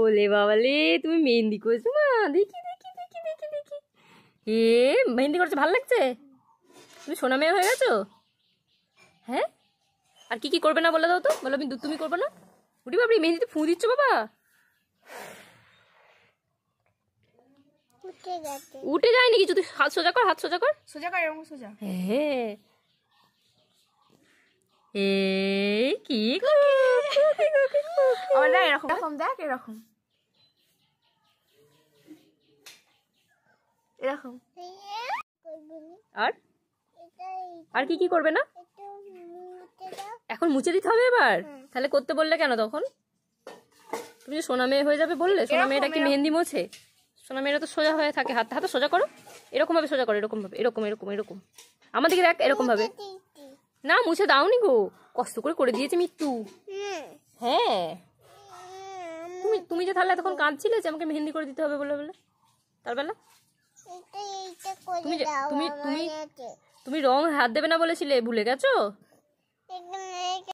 ওলে বাবালে তুমি মেহেন্দি করছো মা দেখি দেখি দেখি দেখি দেখি এ মেহেন্দি করেছো ভালো লাগছে তুমি সোনা মেয়ে হয়ে গেছো হ্যাঁ আর কি কি করবে না বলে দাও তো বলো আমি তুমি করবে না উঠি বাবরি মেহেন্দিতে ফুঁ দিচ্ছ বাবা উঠে যায় নাকি যদি হাত সোজা কর হাত সোজা কর সোজা কর এবং সোজা হ্যাঁ এই কি করবে আমার না এরকম এরকম দেখ এরকম এরকম আর আর কি কি করবে না এখন মুছে দিতে হবে এবার হ্যাঁ। তাহলে করতে বললে কেন তখন তুমি যে সোনা মেয়ে হয়ে যাবে বললে সোনা মেয়েটা কি মেহেন্দি মোছে সোনা মেয়েরা তো সোজা হয়ে থাকে হাত হাতে সোজা করো এরকম ভাবে সোজা করো এরকম ভাবে এরকম এরকম এরকম আমাদেরকে দেখ এরকম ভাবে না মুছে দাওনি গো কষ্ট করে করে দিয়েছে মৃত্যু তুমি তুমি যে তাহলে এতক্ষণ কাঁদছিলে যে আমাকে মেহেন্দি করে দিতে হবে বলে বলে তার বেলা তুমি তুমি তুমি তুমি রং হাত দেবে না বলেছিলে ভুলে গেছো